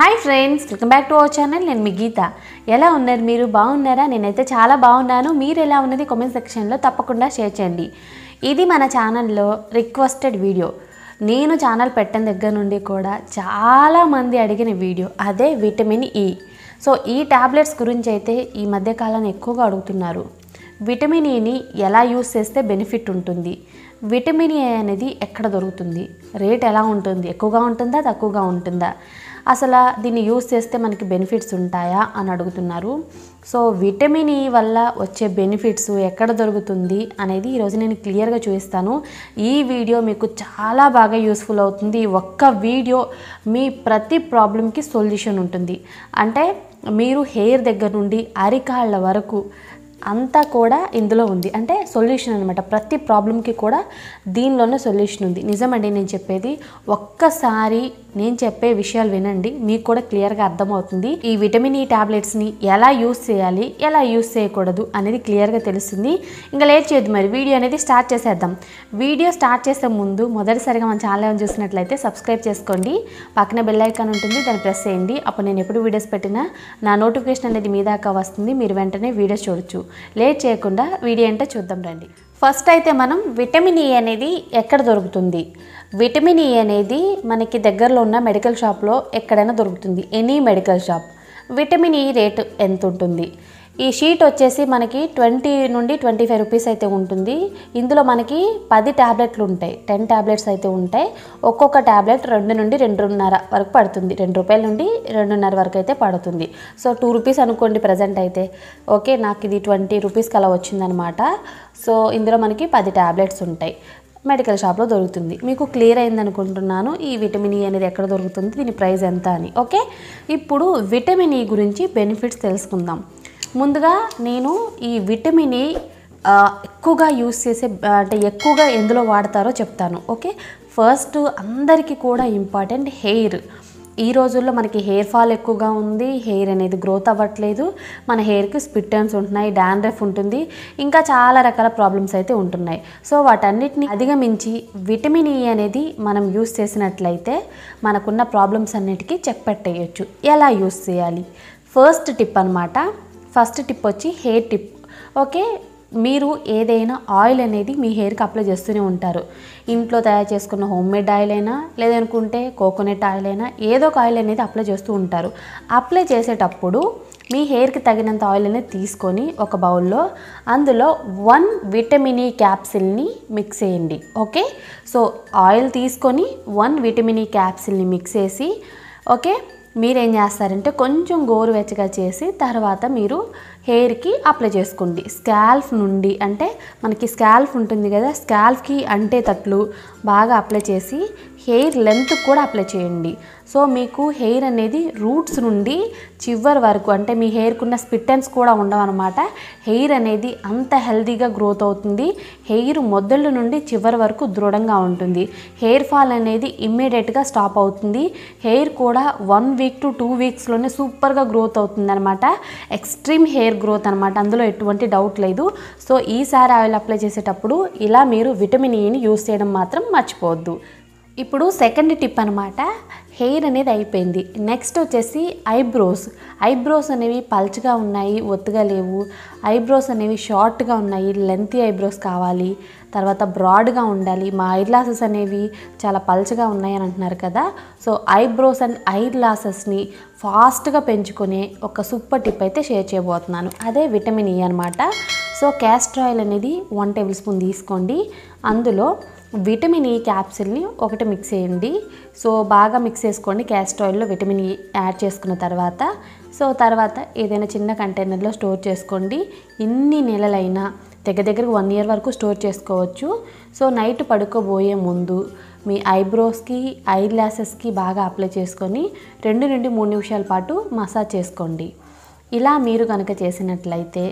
Hi friends welcome back to our channel నేను మీ గీత ఎలా ఉన్నారు మీరు బాగున్నారా నేనైతే చాలా బాగున్నాను మీరు ఎలా ఉన్నది కామెంట్ సెక్షన్లో తప్పకుండా షేర్ చేయండి ఇది మన ఛానల్లో రిక్వెస్టెడ్ వీడియో నేను ఛానల్ పెట్టిన దగ్గర నుండి కూడా చాలామంది అడిగిన వీడియో అదే విటమిన్ ఈ e. సో ఈ ట్యాబ్లెట్స్ గురించి అయితే ఈ మధ్యకాలం ఎక్కువగా అడుగుతున్నారు విటమిన్ ఈని e ఎలా యూస్ చేస్తే బెనిఫిట్ ఉంటుంది విటమిన్ ఏ అనేది ఎక్కడ దొరుకుతుంది రేట్ ఎలా ఉంటుంది ఎక్కువగా ఉంటుందా తక్కువగా ఉంటుందా అసలు దీన్ని యూస్ చేస్తే మనకి బెనిఫిట్స్ ఉంటాయా అని అడుగుతున్నారు సో విటమిన్ ఈ e వల్ల వచ్చే బెనిఫిట్స్ ఎక్కడ దొరుకుతుంది అనేది ఈరోజు నేను క్లియర్గా చూపిస్తాను ఈ వీడియో మీకు చాలా బాగా యూస్ఫుల్ అవుతుంది ఒక్క వీడియో మీ ప్రతి ప్రాబ్లంకి సొల్యూషన్ ఉంటుంది అంటే మీరు హెయిర్ దగ్గర నుండి అరికాళ్ళ వరకు అంతా కూడా ఇందులో ఉంది అంటే సొల్యూషన్ అనమాట ప్రతి ప్రాబ్లంకి కూడా దీనిలోనే సొల్యూషన్ ఉంది నిజమండి నేను చెప్పేది ఒక్కసారి నేను చెప్పే విషయాలు వినండి మీకు కూడా క్లియర్గా అర్థమవుతుంది ఈ విటమిన్ ఈ టాబ్లెట్స్ని ఎలా యూస్ చేయాలి ఎలా యూస్ చేయకూడదు అనేది క్లియర్గా తెలుస్తుంది ఇంకా లేట్ చేయదు మరి వీడియో అనేది స్టార్ట్ చేసేద్దాం వీడియో స్టార్ట్ చేసే ముందు మొదటిసారిగా మన ఛానల్ చూసినట్లయితే సబ్స్క్రైబ్ చేసుకోండి పక్కన బెల్ ఐకాన్ ఉంటుంది దాన్ని ప్రెస్ చేయండి అప్పుడు నేను ఎప్పుడు వీడియోస్ పెట్టినా నా నోటిఫికేషన్ అనేది మీ దాకా వస్తుంది మీరు వెంటనే వీడియోస్ చూడొచ్చు లేట్ చేయకుండా వీడియో అంటే చూద్దాం రండి ఫస్ట్ అయితే మనం విటమిన్ ఈ అనేది ఎక్కడ దొరుకుతుంది విటమిన్ ఈ e అనేది మనకి దగ్గరలో ఉన్న మెడికల్ షాప్లో ఎక్కడైనా దొరుకుతుంది any medical shop vitamin E e rate ఎంత ఉంటుంది ఈ షీట్ వచ్చేసి మనకి ట్వంటీ నుండి ట్వంటీ ఫైవ్ రూపీస్ అయితే ఉంటుంది ఇందులో మనకి పది ట్యాబ్లెట్లు ఉంటాయి టెన్ ట్యాబ్లెట్స్ అయితే ఉంటాయి ఒక్కొక్క ట్యాబ్లెట్ రెండు నుండి రెండున్నర వరకు పడుతుంది రెండు రూపాయల నుండి రెండున్నర వరకు అయితే పడుతుంది సో టూ రూపీస్ అనుకోండి ప్రజెంట్ అయితే ఓకే నాకు ఇది ట్వంటీ రూపీస్కి అలా వచ్చిందనమాట సో ఇందులో మనకి పది ట్యాబ్లెట్స్ ఉంటాయి మెడికల్ షాప్లో దొరుకుతుంది మీకు క్లియర్ అయింది అనుకుంటున్నాను ఈ విటమిన్ ఈ e అనేది ఎక్కడ దొరుకుతుంది దీని ప్రైస్ ఎంత అని ఓకే ఇప్పుడు విటమిన్ ఈ e గురించి బెనిఫిట్స్ తెలుసుకుందాం ముందుగా నేను ఈ విటమిన్ ఈ e, ఎక్కువగా యూస్ చేసే అంటే ఎక్కువగా ఎందులో వాడతారో చెప్తాను ఓకే ఫస్ట్ అందరికీ కూడా ఇంపార్టెంట్ హెయిర్ ఈ రోజుల్లో మనకి హెయిర్ ఫాల్ ఎక్కువగా ఉంది హెయిర్ అనేది గ్రోత్ అవ్వట్లేదు మన హెయిర్కి స్పిట్ టర్న్స్ ఉంటున్నాయి డాండ్రఫ్ ఉంటుంది ఇంకా చాలా రకాల ప్రాబ్లమ్స్ అయితే ఉంటున్నాయి సో వాటన్నిటిని అధిగమించి విటమిన్ ఈ e అనేది మనం యూస్ చేసినట్లయితే మనకున్న ప్రాబ్లమ్స్ అన్నిటికీ చెక్ పెట్టేయచ్చు ఎలా యూస్ చేయాలి ఫస్ట్ టిప్ అనమాట ఫస్ట్ టిప్ వచ్చి హెయిర్ టిప్ ఓకే మీరు ఏదైనా ఆయిల్ అనేది మీ హెయిర్కి అప్లై చేస్తూనే ఉంటారు ఇంట్లో తయారు చేసుకున్న హోమ్ మేడ్ ఆయిల్ అయినా లేదనుకుంటే కోకోనట్ ఆయిల్ అయినా ఏదో ఒక ఆయిల్ అనేది అప్లై చేస్తూ ఉంటారు అప్లై చేసేటప్పుడు మీ హెయిర్కి తగినంత ఆయిల్ అనేది తీసుకొని ఒక బౌల్లో అందులో వన్ విటమిన్ ఈ క్యాప్సిల్ని మిక్స్ చేయండి ఓకే సో ఆయిల్ తీసుకొని వన్ విటమిన్ ఈ క్యాప్సిల్ని మిక్స్ చేసి ఓకే మీరేం చేస్తారంటే కొంచెం గోరువెచ్చగా చేసి తర్వాత మీరు హెయిర్కి అప్లై చేసుకోండి స్కాల్ఫ్ నుండి అంటే మనకి స్కాల్ఫ్ ఉంటుంది కదా స్కాల్ఫ్కి అంటే తట్లు బాగా అప్లై చేసి హెయిర్ లెంత్ కూడా అప్లై చేయండి సో మీకు హెయిర్ అనేది రూట్స్ నుండి చివరి వరకు అంటే మీ హెయిర్కున్న స్పిట్టెన్స్ కూడా ఉండవన్నమాట హెయిర్ అనేది అంత హెల్దీగా గ్రోత్ అవుతుంది హెయిర్ మొదళ్ళు నుండి చివరి వరకు దృఢంగా ఉంటుంది హెయిర్ ఫాల్ అనేది ఇమ్మీడియట్గా స్టాప్ అవుతుంది హెయిర్ కూడా వన్ వీక్ టు టూ వీక్స్లోనే సూపర్గా గ్రోత్ అవుతుంది అనమాట ఎక్స్ట్రీమ్ హెయిర్ గ్రోత్ అనమాట అందులో ఎటువంటి డౌట్ లేదు సో ఈసారి ఆయిల్ అప్లై చేసేటప్పుడు ఇలా మీరు విటమిన్ ఈని e యూస్ చేయడం మాత్రం మర్చిపోవద్దు ఇప్పుడు సెకండ్ టిప్ అనమాట హెయిర్ అనేది అయిపోయింది నెక్స్ట్ వచ్చేసి ఐబ్రోస్ ఐబ్రోస్ అనేవి పల్చగా ఉన్నాయి ఒత్తుగా లేవు ఐబ్రోస్ అనేవి షార్ట్గా ఉన్నాయి లెంతీ ఐబ్రోస్ కావాలి తర్వాత బ్రాడ్గా ఉండాలి మా ఐ గ్లాసెస్ అనేవి చాలా పల్చగా ఉన్నాయి అని అంటున్నారు కదా సో ఐబ్రోస్ అండ్ ఐ గ్లాసెస్ని ఫాస్ట్గా పెంచుకునే ఒక సూపర్ టిప్ అయితే షేర్ చేయబోతున్నాను అదే విటమిన్ ఈ అనమాట సో క్యాస్ట్రాయిల్ అనేది వన్ టేబుల్ స్పూన్ తీసుకోండి అందులో విటమిన్ ఈ e క్యాప్సిల్ని ఒకటి మిక్స్ చేయండి సో బాగా మిక్స్ చేసుకోండి క్యాస్ట్ ఆయిల్లో విటమిన్ ఈ e యాడ్ చేసుకున్న తర్వాత సో తర్వాత ఏదైనా చిన్న కంటైనర్లో స్టోర్ చేసుకోండి ఇన్ని నెలలైనా దగ్గర దగ్గరకు వన్ ఇయర్ వరకు స్టోర్ చేసుకోవచ్చు సో నైట్ పడుకోబోయే ముందు మీ ఐబ్రోస్కి ఐ గ్లాసెస్కి బాగా అప్లై చేసుకొని రెండు నుండి మూడు నిమిషాల పాటు మసాజ్ చేసుకోండి ఇలా మీరు కనుక చేసినట్లయితే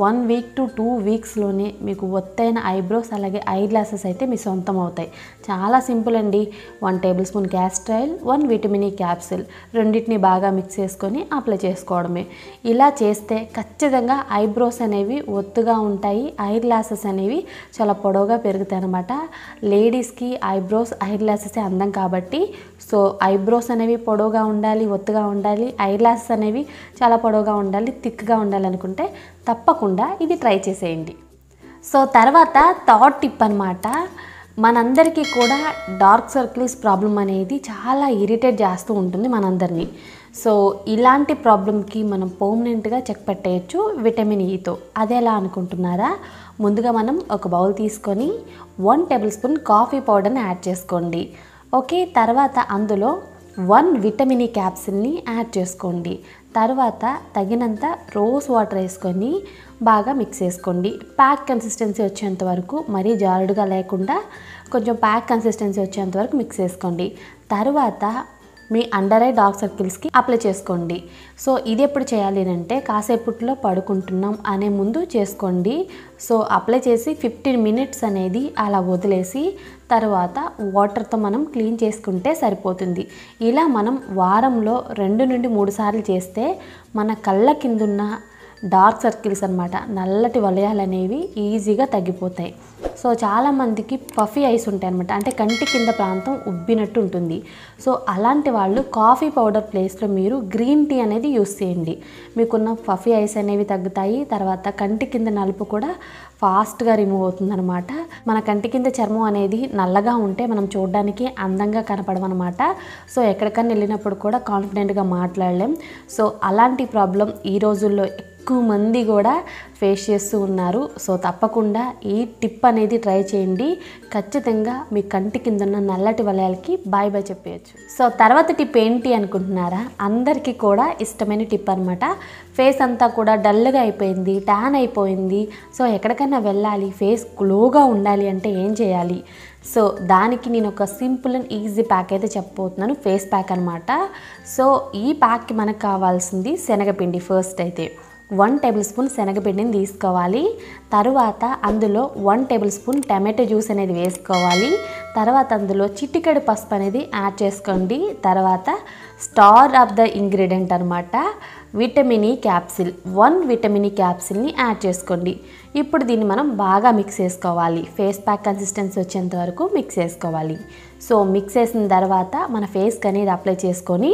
వన్ వీక్ టు టూ వీక్స్లోనే మీకు ఒత్తైన ఐబ్రోస్ అలాగే ఐ గ్లాసెస్ అయితే మీ సొంతం అవుతాయి చాలా సింపుల్ అండి one tablespoon castor oil one vitamin E capsule రెండింటిని బాగా మిక్స్ చేసుకొని అప్లై చేసుకోవడమే ఇలా చేస్తే ఖచ్చితంగా ఐబ్రోస్ అనేవి ఒత్తుగా ఉంటాయి ఐ గ్లాసెస్ అనేవి చాలా పొడవుగా పెరుగుతాయి అనమాట లేడీస్కి ఐబ్రోస్ ఐ గ్లాసెస్ అందం కాబట్టి సో ఐబ్రోస్ అనేవి పొడవుగా ఉండాలి ఒత్తుగా ఉండాలి ఐ గ్లాసెస్ అనేవి చాలా పొడవుగా ఉండాలి థిక్గా ఉండాలనుకుంటే తప్పకుండా ఇది ట్రై చేసేయండి సో తర్వాత థాట్ టిప్ అనమాట మనందరికీ కూడా డార్క్ సర్కిల్స్ ప్రాబ్లం అనేది చాలా ఇరిటేట్ చేస్తూ ఉంటుంది మనందరినీ సో ఇలాంటి ప్రాబ్లంకి మనం పర్మనెంట్గా చెక్ పెట్టేయచ్చు విటమిన్ ఈతో అది ఎలా అనుకుంటున్నారా ముందుగా మనం ఒక బౌల్ తీసుకొని వన్ టేబుల్ స్పూన్ కాఫీ పౌడర్ని యాడ్ చేసుకోండి ఓకే తర్వాత అందులో వన్ విటమిన్ ఈ క్యాప్సిల్ని యాడ్ చేసుకోండి తర్వాత తగినంత రోజ్ వాటర్ వేసుకొని బాగా మిక్స్ చేసుకోండి ప్యాక్ కన్సిస్టెన్సీ వచ్చేంత వరకు మరీ జారుడుగా లేకుండా కొంచెం ప్యాక్ కన్సిస్టెన్సీ వచ్చేంత వరకు మిక్స్ చేసుకోండి తర్వాత మీ అండర్ ఐ డార్క్ సర్కిల్స్కి అప్లై చేసుకోండి సో ఇది ఎప్పుడు చేయాలి అంటే కాసేపట్లో పడుకుంటున్నాం అనే ముందు చేసుకోండి సో అప్లై చేసి ఫిఫ్టీన్ మినిట్స్ అనేది అలా వదిలేసి తర్వాత వాటర్తో మనం క్లీన్ చేసుకుంటే సరిపోతుంది ఇలా మనం వారంలో రెండు నుండి మూడు సార్లు చేస్తే మన కళ్ళ కిందున్న డార్క్ సర్కిల్స్ అనమాట నల్లటి వలయాలు అనేవి ఈజీగా తగ్గిపోతాయి సో చాలామందికి పఫీ ఐస్ ఉంటాయి అనమాట అంటే కంటి కింద ప్రాంతం ఉబ్బినట్టు ఉంటుంది సో అలాంటి వాళ్ళు కాఫీ పౌడర్ ప్లేస్లో మీరు గ్రీన్ టీ అనేది యూస్ చేయండి మీకున్న పఫీ ఐస్ అనేవి తగ్గుతాయి తర్వాత కంటి కింద నలుపు కూడా ఫాస్ట్గా రిమూవ్ అవుతుందనమాట మన కంటి కింద చర్మం అనేది నల్లగా ఉంటే మనం చూడడానికి అందంగా కనపడమన్నమాట సో ఎక్కడికన్నా వెళ్ళినప్పుడు కూడా కాన్ఫిడెంట్గా మాట్లాడలేం సో అలాంటి ప్రాబ్లం ఈ రోజుల్లో ఎక్కువ మంది కూడా ఫేస్ చేస్తూ ఉన్నారు సో తప్పకుండా ఈ టిప్ అనేది ట్రై చేయండి ఖచ్చితంగా మీ కంటి కిందన్న నల్లటి వలయాలకి బాయ్ బాయ్ చెప్పేయచ్చు సో తర్వాత టిప్ ఏంటి అనుకుంటున్నారా అందరికీ కూడా ఇష్టమైన టిప్ అనమాట ఫేస్ అంతా కూడా డల్గా అయిపోయింది ట్యాన్ అయిపోయింది సో ఎక్కడికైనా వెళ్ళాలి ఫేస్ గ్లోగా ఉండాలి అంటే ఏం చేయాలి సో దానికి నేను ఒక సింపుల్ అండ్ ఈజీ ప్యాక్ అయితే చెప్పబోతున్నాను ఫేస్ ప్యాక్ అనమాట సో ఈ ప్యాక్కి మనకు కావాల్సింది శనగపిండి ఫస్ట్ అయితే వన్ టేబుల్ స్పూన్ శనగపిండిని తీసుకోవాలి తరువాత అందులో one tablespoon tomato juice అనేది వేసుకోవాలి తర్వాత అందులో చిటికెడు పసుపు అనేది యాడ్ చేసుకోండి తర్వాత స్టార్ ఆఫ్ ద ఇంగ్రీడియంట్ అనమాట విటమిని క్యాప్సిల్ వన్ ఈ క్యాప్సిల్ని యాడ్ చేసుకోండి ఇప్పుడు దీన్ని మనం బాగా మిక్స్ చేసుకోవాలి ఫేస్ ప్యాక్ కన్సిస్టెన్సీ వచ్చేంత వరకు మిక్స్ చేసుకోవాలి సో మిక్స్ చేసిన తర్వాత మన ఫేస్కి అనేది అప్లై చేసుకొని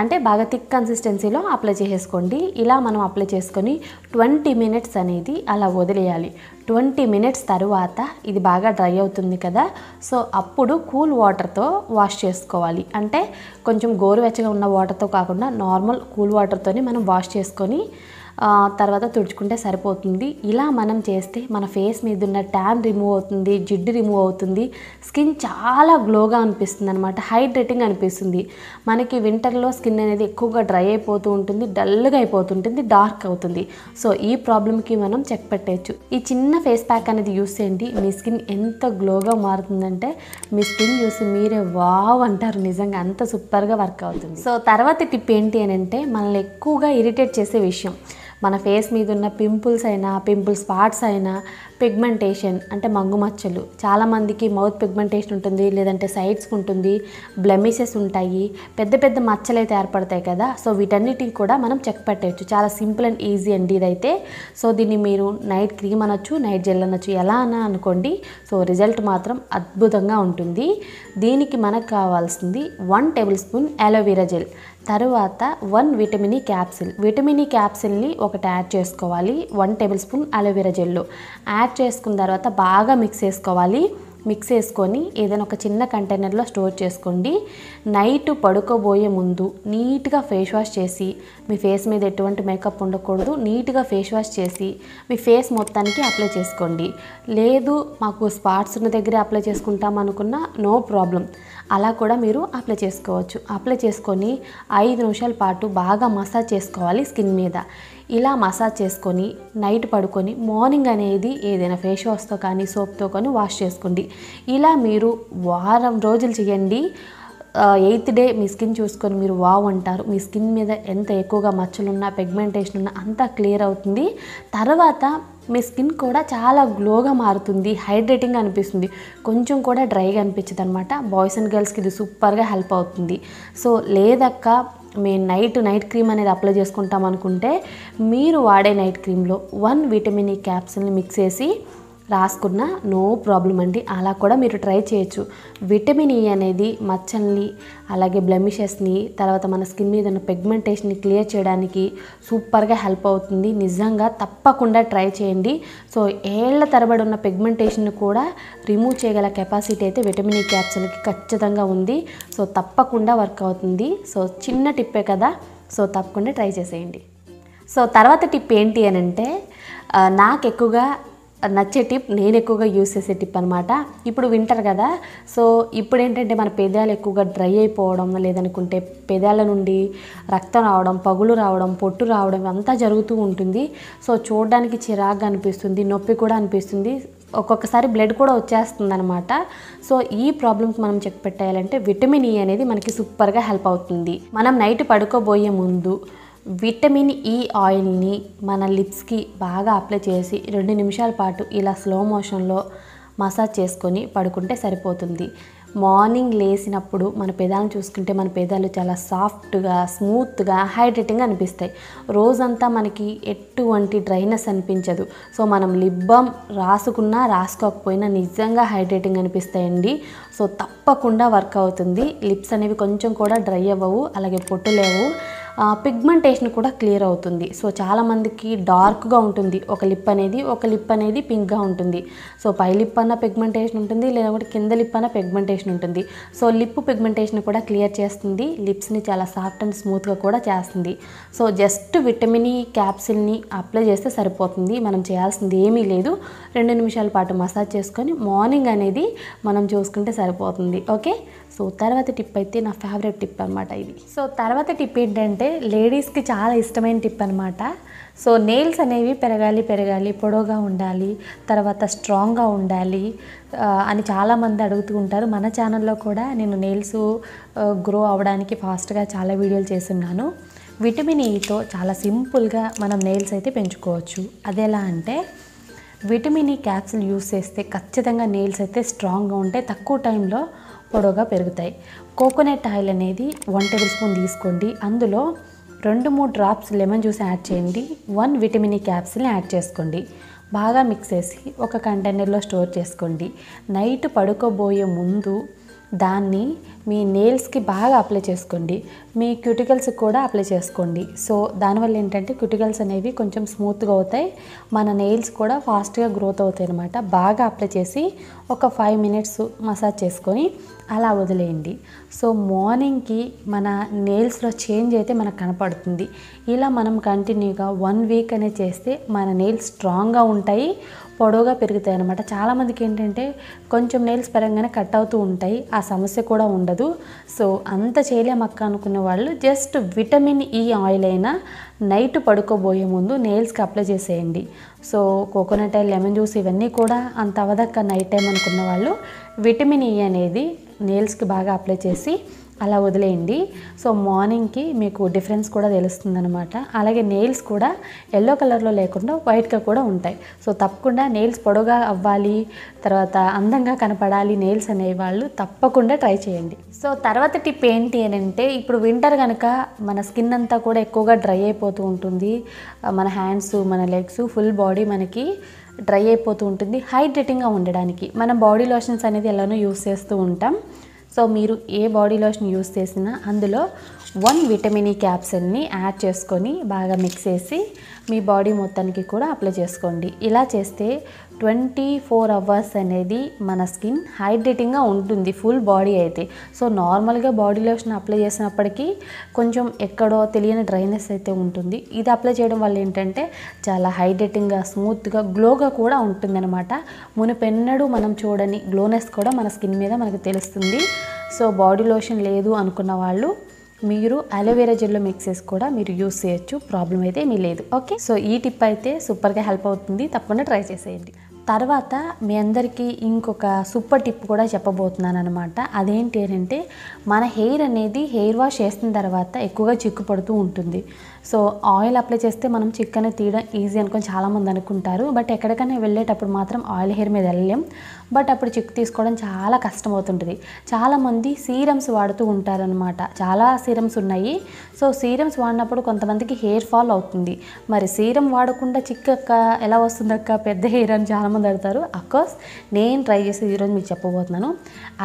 అంటే బాగా థిక్ కన్సిస్టెన్సీలో అప్లై చేసేసుకోండి ఇలా మనం అప్లై చేసుకొని ట్వంటీ మినిట్స్ అనేది అలా వదిలేయాలి ట్వంటీ మినిట్స్ తర్వాత ఇది బాగా డ్రై అవుతుంది కదా సో అప్పుడు కూల్ వాటర్తో వాష్ చేసుకోవాలి అంటే కొంచెం గోరువెచ్చగా ఉన్న వాటర్తో కాకుండా నార్మల్ కూల్ వాటర్తోనే మనం వాష్ చేసుకొని తర్వాత తుడుచుకుంటే సరిపోతుంది ఇలా మనం చేస్తే మన ఫేస్ మీద ఉన్న ట్యాన్ రిమూవ్ అవుతుంది జిడ్డు రిమూవ్ అవుతుంది స్కిన్ చాలా గ్లోగా అనిపిస్తుంది అనమాట హైడ్రేటింగ్ అనిపిస్తుంది మనకి వింటర్లో స్కిన్ అనేది ఎక్కువగా డ్రై అయిపోతూ ఉంటుంది డల్గా అయిపోతుంటుంది డార్క్ అవుతుంది సో ఈ ప్రాబ్లమ్కి మనం చెక్ పెట్టేయచ్చు ఈ చిన్న ఫేస్ ప్యాక్ అనేది యూస్ చేయండి మీ స్కిన్ ఎంత గ్లోగా మారుతుందంటే మీ స్కిన్ చూసి మీరే వావ్ అంటారు నిజంగా అంత సూపర్గా వర్క్ అవుతుంది సో తర్వాత టిప్ ఏంటి అని అంటే మనల్ని ఎక్కువగా ఇరిటేట్ చేసే విషయం మన ఫేస్ మీద ఉన్న పింపుల్స్ అయినా పింపుల్ స్పాట్స్ అయినా పిగ్మెంటేషన్ అంటే మంగు మచ్చలు చాలామందికి మౌత్ పిగ్మెంటేషన్ ఉంటుంది లేదంటే సైడ్స్ ఉంటుంది బ్లెమిషెస్ ఉంటాయి పెద్ద పెద్ద మచ్చలు అయితే ఏర్పడతాయి కదా సో వీటన్నిటికి కూడా మనం చెక్ పెట్టవచ్చు చాలా సింపుల్ అండ్ ఈజీ అండి ఇదైతే సో దీన్ని మీరు నైట్ క్రీమ్ అనొచ్చు నైట్ జెల్ అనొచ్చు ఎలా అన్నా అనుకోండి సో రిజల్ట్ మాత్రం అద్భుతంగా ఉంటుంది దీనికి మనకు కావాల్సింది one tablespoon aloe vera gel తరువాత వన్ విటమిని క్యాప్సిల్ ఈ క్యాప్సిల్ని ఒకటి యాడ్ చేసుకోవాలి one tablespoon aloe vera gel add చేసుకున్న తర్వాత బాగా మిక్స్ చేసుకోవాలి మిక్స్ చేసుకొని ఏదైనా ఒక చిన్న కంటైనర్లో స్టోర్ చేసుకోండి నైట్ పడుకోబోయే ముందు నీట్గా ఫేస్ వాష్ చేసి మీ ఫేస్ మీద ఎటువంటి మేకప్ ఉండకూడదు నీట్గా ఫేస్ వాష్ చేసి మీ ఫేస్ మొత్తానికి అప్లై చేసుకోండి లేదు మాకు స్పాట్స్ ఉన్న దగ్గరే అప్లై చేసుకుంటాం అనుకున్నా నో ప్రాబ్లం అలా కూడా మీరు అప్లై చేసుకోవచ్చు అప్లై చేసుకొని ఐదు నిమిషాల పాటు బాగా మసాజ్ చేసుకోవాలి స్కిన్ మీద ఇలా మసాజ్ చేసుకొని నైట్ పడుకొని మార్నింగ్ అనేది ఏదైనా ఫేస్ వాష్తో కానీ సోప్తో కానీ వాష్ చేసుకోండి ఇలా మీరు వారం రోజులు చేయండి ఎయిత్ డే మీ స్కిన్ చూసుకొని మీరు వావ్ అంటారు మీ స్కిన్ మీద ఎంత ఎక్కువగా మచ్చలున్నా పెగ్మెంటేషన్ ఉన్నా అంతా క్లియర్ అవుతుంది తర్వాత మీ స్కిన్ కూడా చాలా గ్లోగా మారుతుంది హైడ్రేటింగ్ అనిపిస్తుంది కొంచెం కూడా డ్రైగా అనిపించదు అనమాట బాయ్స్ అండ్ గర్ల్స్కి ఇది సూపర్గా హెల్ప్ అవుతుంది సో లేదక్క మేము నైట్ నైట్ క్రీమ్ అనేది అప్లై చేసుకుంటాం అనుకుంటే మీరు వాడే నైట్ క్రీమ్లో వన్ విటమిన్ ఈ క్యాప్సిల్ని మిక్స్ చేసి రాసుకున్నా నో ప్రాబ్లం అండి అలా కూడా మీరు ట్రై చేయొచ్చు విటమిన్ ఈ e అనేది మచ్చల్ని అలాగే బ్లెమిషెస్ని తర్వాత మన స్కిన్ మీద ఉన్న పెగ్మెంటేషన్ని క్లియర్ చేయడానికి సూపర్గా హెల్ప్ అవుతుంది నిజంగా తప్పకుండా ట్రై చేయండి సో ఏళ్ల తరబడి ఉన్న పెగ్మెంటేషన్ కూడా రిమూవ్ చేయగల కెపాసిటీ అయితే విటమిన్ ఈ క్యాప్సూల్కి ఖచ్చితంగా ఉంది సో తప్పకుండా వర్క్ అవుతుంది సో చిన్న టిప్పే కదా సో తప్పకుండా ట్రై చేసేయండి సో తర్వాత టిప్ ఏంటి అని అంటే నాకు ఎక్కువగా నచ్చే టిప్ నేను ఎక్కువగా యూస్ చేసే టిప్ అనమాట ఇప్పుడు వింటర్ కదా సో ఇప్పుడు ఏంటంటే మన పెదాలు ఎక్కువగా డ్రై అయిపోవడం లేదనుకుంటే పెదాల నుండి రక్తం రావడం పగులు రావడం పొట్టు రావడం అంతా జరుగుతూ ఉంటుంది సో చూడడానికి చిరాగ్గా అనిపిస్తుంది నొప్పి కూడా అనిపిస్తుంది ఒక్కొక్కసారి బ్లడ్ కూడా వచ్చేస్తుంది అనమాట సో ఈ ప్రాబ్లమ్స్ మనం చెక్ పెట్టేయాలంటే విటమిన్ ఈ e అనేది మనకి సూపర్గా హెల్ప్ అవుతుంది మనం నైట్ పడుకోబోయే ముందు విటమిన్ ఈ ఆయిల్ని మన లిప్స్కి బాగా అప్లై చేసి రెండు నిమిషాల పాటు ఇలా స్లో మోషన్లో మసాజ్ చేసుకొని పడుకుంటే సరిపోతుంది మార్నింగ్ లేసినప్పుడు మన పెదాలను చూసుకుంటే మన పెదాలు చాలా సాఫ్ట్గా స్మూత్గా హైడ్రేటింగ్ అనిపిస్తాయి రోజంతా మనకి ఎటువంటి డ్రైనెస్ అనిపించదు సో మనం లిబ్బం రాసుకున్నా రాసుకోకపోయినా నిజంగా హైడ్రేటింగ్ అనిపిస్తాయండి సో తప్పకుండా వర్క్ అవుతుంది లిప్స్ అనేవి కొంచెం కూడా డ్రై అవ్వవు అలాగే పొట్టు లేవు పిగ్మెంటేషన్ కూడా క్లియర్ అవుతుంది సో చాలామందికి డార్క్గా ఉంటుంది ఒక లిప్ అనేది ఒక లిప్ అనేది పింక్గా ఉంటుంది సో పై లిప్ అన్న పిగ్మెంటేషన్ ఉంటుంది లేదంటే కింద లిప్ అన్న పిగ్మెంటేషన్ ఉంటుంది సో లిప్ పిగ్మెంటేషన్ కూడా క్లియర్ చేస్తుంది లిప్స్ని చాలా సాఫ్ట్ అండ్ స్మూత్గా కూడా చేస్తుంది so just vitamin E క్యాప్సిల్ని apply చేస్తే సరిపోతుంది మనం చేయాల్సింది ఏమీ లేదు రెండు నిమిషాల పాటు మసాజ్ చేసుకొని మార్నింగ్ అనేది మనం చూసుకుంటే సరిపోతుంది ఓకే సో తర్వాత టిప్ అయితే నా ఫేవరెట్ టిప్ అనమాట ఇది సో తర్వాత టిప్ ఏంటంటే లేడీస్కి చాలా ఇష్టమైన టిప్ అనమాట సో నెయిల్స్ అనేవి పెరగాలి పెరగాలి పొడవుగా ఉండాలి తర్వాత స్ట్రాంగ్గా ఉండాలి అని చాలామంది అడుగుతూ ఉంటారు మన ఛానల్లో కూడా నేను నెయిల్స్ గ్రో అవడానికి ఫాస్ట్గా చాలా వీడియోలు చేస్తున్నాను విటమిన్ ఈతో e చాలా సింపుల్గా మనం నెయిల్స్ అయితే పెంచుకోవచ్చు అది ఎలా అంటే విటమిన్ ఈ క్యాప్సిల్ యూస్ చేస్తే ఖచ్చితంగా నెయిల్స్ అయితే స్ట్రాంగ్గా ఉంటాయి తక్కువ టైంలో పొడవుగా పెరుగుతాయి కోకోనట్ ఆయిల్ అనేది వన్ టేబుల్ స్పూన్ తీసుకోండి అందులో రెండు మూడు డ్రాప్స్ లెమన్ జ్యూస్ యాడ్ చేయండి వన్ విటమిన్ క్యాప్సిల్ని యాడ్ చేసుకోండి బాగా మిక్స్ చేసి ఒక కంటైనర్లో స్టోర్ చేసుకోండి నైట్ పడుకోబోయే ముందు దాన్ని మీ నెయిల్స్కి బాగా అప్లై చేసుకోండి మీ క్యూటికల్స్కి కూడా అప్లై చేసుకోండి సో దానివల్ల ఏంటంటే క్యూటికల్స్ అనేవి కొంచెం స్మూత్గా అవుతాయి మన నెయిల్స్ కూడా ఫాస్ట్గా గ్రోత్ అవుతాయి అనమాట బాగా అప్లై చేసి ఒక ఫైవ్ మినిట్స్ మసాజ్ చేసుకొని అలా వదిలేయండి సో మార్నింగ్కి మన నెయిల్స్లో చేంజ్ అయితే మనకు కనపడుతుంది ఇలా మనం కంటిన్యూగా వన్ వీక్ అనే చేస్తే మన నెయిల్స్ స్ట్రాంగ్గా ఉంటాయి పొడవుగా పెరుగుతాయి అనమాట చాలామందికి ఏంటంటే కొంచెం నెయిల్స్ పరంగానే కట్ అవుతూ ఉంటాయి ఆ సమస్య కూడా ఉండదు ఉండదు సో అంత చేయలేమక్క అనుకున్న వాళ్ళు జస్ట్ విటమిన్ ఈ ఆయిల్ అయినా నైట్ పడుకోబోయే ముందు నెయిల్స్కి అప్లై చేసేయండి so coconut oil lemon juice ఇవన్నీ కూడా అంత అవదక్క నైట్ టైం అనుకున్న వాళ్ళు విటమిన్ ఈ అనేది నేల్స్కి బాగా అప్లై చేసి అలా వదిలేయండి సో మార్నింగ్కి మీకు డిఫరెన్స్ కూడా తెలుస్తుంది అనమాట అలాగే నెయిల్స్ కూడా ఎల్లో కలర్లో లేకుండా వైట్గా కూడా ఉంటాయి సో తప్పకుండా నెయిల్స్ పొడవుగా అవ్వాలి తర్వాత అందంగా కనపడాలి నెయిల్స్ అనేవాళ్ళు తప్పకుండా ట్రై చేయండి సో తర్వాత టిప్ ఏంటి అని అంటే ఇప్పుడు వింటర్ కనుక మన స్కిన్ అంతా కూడా ఎక్కువగా డ్రై అయిపోతూ ఉంటుంది మన హ్యాండ్స్ మన లెగ్స్ ఫుల్ బాడీ మనకి డ్రై అయిపోతూ ఉంటుంది హైడ్రేటింగ్గా ఉండడానికి మనం బాడీ లోషన్స్ అనేది ఎలానో యూస్ చేస్తూ ఉంటాం సో మీరు ఏ బాడీ లోషన్ యూస్ చేసినా అందులో వన్ విటమిన్ ఈ క్యాప్సిల్ని యాడ్ చేసుకొని బాగా మిక్స్ చేసి మీ బాడీ మొత్తానికి కూడా అప్లై చేసుకోండి ఇలా చేస్తే ట్వంటీ ఫోర్ అవర్స్ అనేది మన స్కిన్ హైడ్రేటింగ్గా ఉంటుంది ఫుల్ బాడీ అయితే సో నార్మల్గా బాడీ లోషన్ అప్లై చేసినప్పటికీ కొంచెం ఎక్కడో తెలియని డ్రైనెస్ అయితే ఉంటుంది ఇది అప్లై చేయడం వల్ల ఏంటంటే చాలా హైడ్రేటింగ్గా స్మూత్గా గ్లోగా కూడా ఉంటుందన్నమాట మునిపెన్నడూ మనం చూడని గ్లోనెస్ కూడా మన స్కిన్ మీద మనకు తెలుస్తుంది సో బాడీ లోషన్ లేదు అనుకున్న వాళ్ళు మీరు అలోవెరా జెల్లో మిక్సెస్ కూడా మీరు యూస్ చేయొచ్చు ప్రాబ్లం అయితే ఏమీ లేదు ఓకే సో ఈ టిప్ అయితే సూపర్గా హెల్ప్ అవుతుంది తప్పకుండా ట్రై చేసేయండి తర్వాత మీ అందరికీ ఇంకొక సూపర్ టిప్ కూడా చెప్పబోతున్నాను అనమాట అదేంటి అంటే మన హెయిర్ అనేది హెయిర్ వాష్ చేసిన తర్వాత ఎక్కువగా చిక్కు పడుతూ ఉంటుంది సో ఆయిల్ అప్లై చేస్తే మనం చిక్కు అనేది తీయడం ఈజీ అనుకొని చాలామంది అనుకుంటారు బట్ ఎక్కడికైనా వెళ్ళేటప్పుడు మాత్రం ఆయిల్ హెయిర్ మీద వెళ్ళలేం బట్ అప్పుడు చిక్కు తీసుకోవడం చాలా కష్టమవుతుంటుంది చాలామంది సీరమ్స్ వాడుతూ ఉంటారనమాట చాలా సీరమ్స్ ఉన్నాయి సో సీరమ్స్ వాడినప్పుడు కొంతమందికి హెయిర్ ఫాల్ అవుతుంది మరి సీరం వాడకుండా చిక్కు ఎలా వస్తుందక్క పెద్ద హెయిర్ అని చాలా చాలామంది అడుగుతారు అఫ్కోర్స్ నేను ట్రై చేసి ఈరోజు మీకు చెప్పబోతున్నాను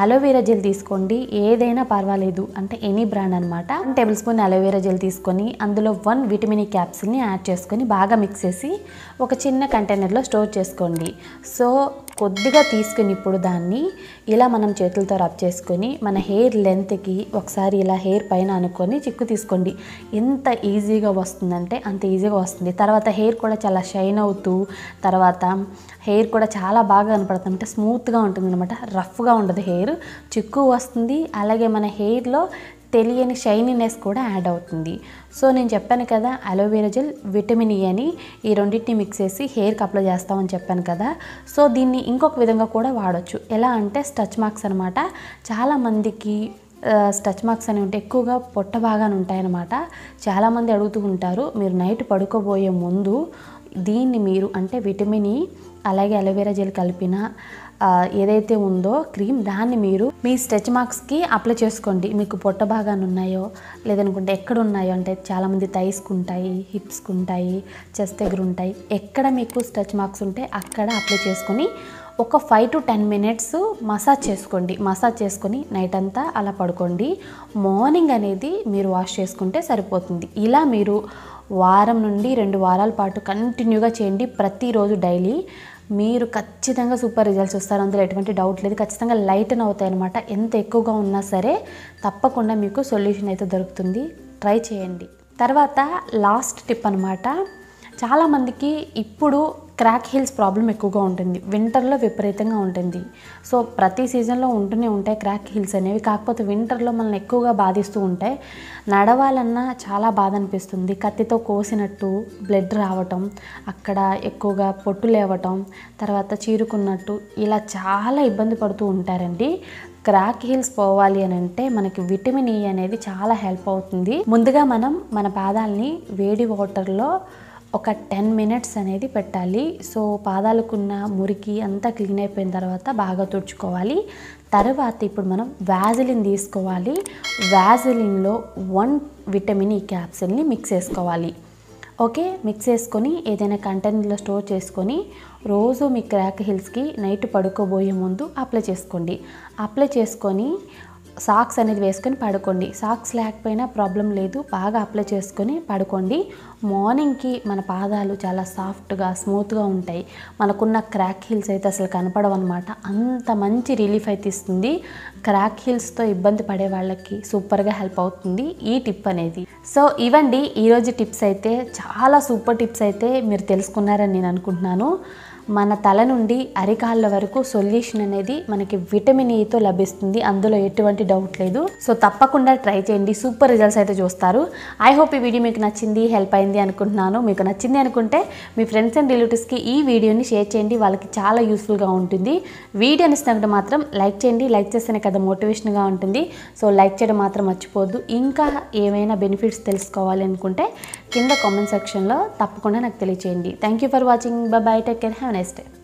అలోవేరా జెల్ తీసుకోండి ఏదైనా పర్వాలేదు అంటే ఎనీ బ్రాండ్ అనమాట one tablespoon aloe vera gel తీసుకొని అందులో వన్ విటమిన్ ఈ క్యాప్సిల్ని యాడ్ చేసుకొని బాగా మిక్స్ చేసి ఒక చిన్న కంటైనర్లో స్టోర్ చేసుకోండి సో కొద్దిగా తీసుకుని ఇప్పుడు దాన్ని ఇలా మనం చేతులతో రబ్ చేసుకొని మన హెయిర్ లెంత్కి ఒకసారి ఇలా హెయిర్ పైన అనుకొని చిక్కు తీసుకోండి ఎంత ఈజీగా వస్తుందంటే అంత ఈజీగా వస్తుంది తర్వాత హెయిర్ కూడా చాలా షైన్ అవుతూ తర్వాత హెయిర్ కూడా చాలా బాగా కనపడుతుంది అంటే స్మూత్గా ఉంటుంది అనమాట రఫ్గా ఉండదు హెయిర్ చిక్కు వస్తుంది అలాగే మన హెయిర్లో తెలియని షైనీనెస్ కూడా యాడ్ అవుతుంది సో నేను చెప్పాను కదా అలోవేరా జెల్ విటమిన్ ఈ అని ఈ రెండింటిని మిక్స్ చేసి హెయిర్కి అప్లై చేస్తామని చెప్పాను కదా సో దీన్ని ఇంకొక విధంగా కూడా వాడచ్చు ఎలా అంటే స్టచ్ మార్క్స్ అనమాట చాలామందికి స్టచ్ మార్క్స్ అనేవి ఉంటే ఎక్కువగా పొట్ట బాగానే ఉంటాయన్నమాట చాలామంది అడుగుతూ ఉంటారు మీరు నైట్ పడుకోబోయే ముందు దీన్ని మీరు అంటే విటమిన్ ఈ e, అలాగే అలోవేరా జెల్ కలిపిన ఏదైతే ఉందో క్రీమ్ దాన్ని మీరు మీ స్ట్రెచ్ మార్క్స్కి అప్లై చేసుకోండి మీకు పొట్ట భాగాన్ని ఉన్నాయో లేదనుకుంటే ఎక్కడ ఉన్నాయో అంటే చాలామంది థైస్కి ఉంటాయి హిప్స్కి ఉంటాయి చెస్ట్ దగ్గర ఉంటాయి ఎక్కడ మీకు స్ట్రెచ్ మార్క్స్ ఉంటే అక్కడ అప్లై చేసుకొని ఒక five to ten minutes massage చేసుకోండి మసాజ్ చేసుకొని నైట్ అంతా అలా పడుకోండి మార్నింగ్ అనేది మీరు వాష్ చేసుకుంటే సరిపోతుంది ఇలా మీరు వారం నుండి రెండు వారాల పాటు కంటిన్యూగా చేయండి ప్రతిరోజు డైలీ మీరు ఖచ్చితంగా సూపర్ రిజల్ట్స్ వస్తారు అందులో ఎటువంటి డౌట్ లేదు ఖచ్చితంగా లైటన్ అవుతాయి అనమాట ఎంత ఎక్కువగా ఉన్నా సరే తప్పకుండా మీకు సొల్యూషన్ అయితే దొరుకుతుంది ట్రై చేయండి తర్వాత లాస్ట్ టిప్ అనమాట చాలామందికి ఇప్పుడు క్రాక్ హీల్స్ ప్రాబ్లం ఎక్కువగా ఉంటుంది వింటర్లో విపరీతంగా ఉంటుంది సో ప్రతి సీజన్లో ఉంటూనే ఉంటాయి క్రాక్ హీల్స్ అనేవి కాకపోతే వింటర్లో మనల్ని ఎక్కువగా బాధిస్తూ ఉంటాయి నడవాలన్నా చాలా బాధ అనిపిస్తుంది కత్తితో కోసినట్టు బ్లడ్ రావటం అక్కడ ఎక్కువగా పొట్టు లేవటం తర్వాత చీరుకున్నట్టు ఇలా చాలా ఇబ్బంది పడుతూ ఉంటారండి క్రాక్ హీల్స్ పోవాలి అని అంటే మనకి విటమిన్ ఈ e అనేది చాలా హెల్ప్ అవుతుంది ముందుగా మనం మన పాదాలని వేడి వాటర్లో ఒక టెన్ మినిట్స్ అనేది పెట్టాలి సో పాదాలకున్న మురికి అంతా క్లీన్ అయిపోయిన తర్వాత బాగా తుడుచుకోవాలి తర్వాత ఇప్పుడు మనం వ్యాజిలిన్ తీసుకోవాలి వ్యాజిలిన్లో వన్ విటమిన్ ఈ క్యాప్సిల్ని మిక్స్ చేసుకోవాలి ఓకే మిక్స్ చేసుకొని ఏదైనా కంటెంట్లో స్టోర్ చేసుకొని రోజు మీ క్రాక్ హిల్స్కి నైట్ పడుకోబోయే ముందు అప్లై చేసుకోండి అప్లై చేసుకొని సాక్స్ అనేది వేసుకొని పడుకోండి సాక్స్ లేకపోయినా ప్రాబ్లం లేదు బాగా అప్లై చేసుకొని పడుకోండి మార్నింగ్కి మన పాదాలు చాలా సాఫ్ట్గా స్మూత్గా ఉంటాయి మనకున్న క్రాక్ హీల్స్ అయితే అసలు కనపడవన్నమాట అంత మంచి రిలీఫ్ అయితే ఇస్తుంది క్రాక్ హీల్స్తో ఇబ్బంది పడే వాళ్ళకి సూపర్గా హెల్ప్ అవుతుంది ఈ టిప్ అనేది సో ఇవండి ఈరోజు టిప్స్ అయితే చాలా సూపర్ టిప్స్ అయితే మీరు తెలుసుకున్నారని నేను అనుకుంటున్నాను మన తల నుండి అరికాళ్ళ వరకు సొల్యూషన్ అనేది మనకి విటమిన్ ఈతో e లభిస్తుంది అందులో ఎటువంటి డౌట్ లేదు సో తప్పకుండా ట్రై చేయండి సూపర్ రిజల్ట్స్ అయితే చూస్తారు ఐ హోప్ ఈ వీడియో మీకు నచ్చింది హెల్ప్ అయింది అనుకుంటున్నాను మీకు నచ్చింది అనుకుంటే మీ ఫ్రెండ్స్ అండ్ రిలేటివ్స్కి ఈ వీడియోని షేర్ చేయండి వాళ్ళకి చాలా యూస్ఫుల్గా ఉంటుంది వీడియో ఇచ్చినప్పుడు మాత్రం లైక్ చేయండి లైక్ చేస్తేనే కదా మోటివేషన్గా ఉంటుంది సో లైక్ చేయడం మాత్రం మర్చిపోద్దు ఇంకా ఏమైనా బెనిఫిట్స్ తెలుసుకోవాలి అనుకుంటే కింద కామెంట్ సెక్షన్లో తప్పకుండా నాకు తెలియచేయండి thank you for watching bye take care have next day